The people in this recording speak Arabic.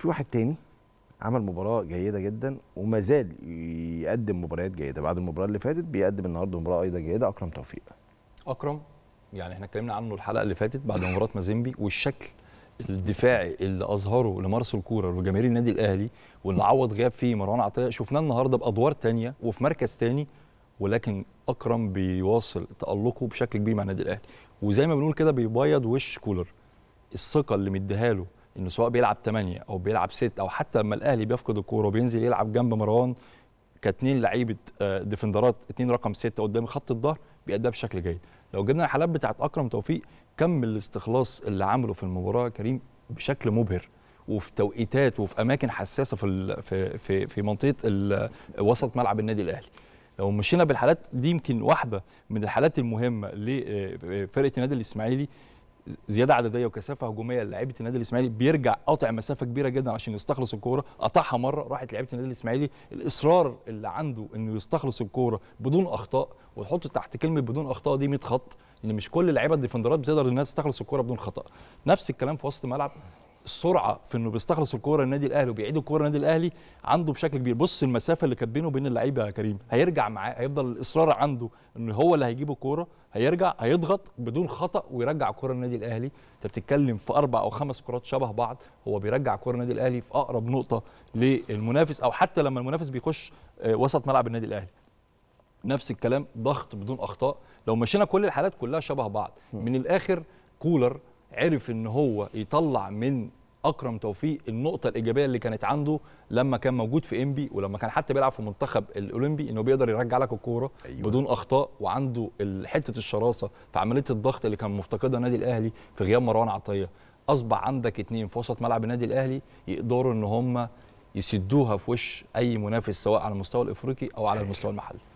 في واحد تاني عمل مباراه جيده جدا وما زال يقدم مباريات جيده بعد المباراه اللي فاتت بيقدم النهارده مباراه ايضا جيده اكرم توفيق اكرم يعني احنا اتكلمنا عنه الحلقه اللي فاتت بعد مباراه مازيمبي والشكل الدفاعي اللي اظهره لمارس كولر وجماهير النادي الاهلي واللي عوض غياب فيه مروان عطيه شفناه النهارده بادوار تانية وفي مركز تاني ولكن اكرم بيواصل تالقه بشكل كبير مع النادي الاهلي وزي ما بنقول كده بيبيض وش كولر الثقه اللي مديها له انه سواء بيلعب 8 او بيلعب 6 او حتى لما الاهلي بيفقد الكوره وبينزل يلعب جنب مروان كاتنين لعيبه آه، ديفندرات اتنين رقم 6 قدام خط الظهر بيأداها بشكل جيد لو جبنا الحالات بتاعت اكرم توفيق كم الاستخلاص اللي عمله في المباراه كريم بشكل مبهر وفي توقيتات وفي اماكن حساسه في في, في منطقه وسط ملعب النادي الاهلي لو مشينا بالحالات دي يمكن واحده من الحالات المهمه لفرقه آه، النادي الاسماعيلي زياده عدديه وكثافه هجوميه لعيبه النادي الاسماعيلي بيرجع قاطع مسافه كبيره جدا عشان يستخلص الكوره قطعها مره راحت لعيبه النادي الاسماعيلي الاصرار اللي عنده انه يستخلص الكوره بدون اخطاء وتحط تحت كلمه بدون اخطاء دي 100 خط ان مش كل اللعيبه الديفندرات بتقدر انها تستخلص الكوره بدون خطا نفس الكلام في وسط الملعب السرعه في انه بيستخلص الكوره للنادي الاهلي وبيعيد الكوره للنادي الاهلي عنده بشكل كبير بص المسافه اللي كانت بينه وبين اللعيبه يا كريم هيرجع معاه هيفضل الاصرار عنده ان هو اللي هيجيب الكوره هيرجع هيضغط بدون خطا ويرجع الكوره للنادي الاهلي انت بتتكلم في اربع او خمس كرات شبه بعض هو بيرجع كوره للنادي الاهلي في اقرب نقطه للمنافس او حتى لما المنافس بيخش آه، وسط ملعب النادي الاهلي نفس الكلام ضغط بدون اخطاء لو مشينا كل الحالات كلها شبه بعض من الاخر كولر عرف ان هو يطلع من اكرم توفيق النقطه الايجابيه اللي كانت عنده لما كان موجود في انبي ولما كان حتى بيلعب في منتخب الاولمبي انه بيقدر يرجع لك الكوره أيوة. بدون اخطاء وعنده حته الشراسه في عمليه الضغط اللي كان مفتقدها النادي الاهلي في غياب مروان عطيه اصبح عندك اتنين في وسط ملعب النادي الاهلي يقدروا ان هم يسدوها في وش اي منافس سواء على المستوى الافريقي او على أيوة. المستوى المحلي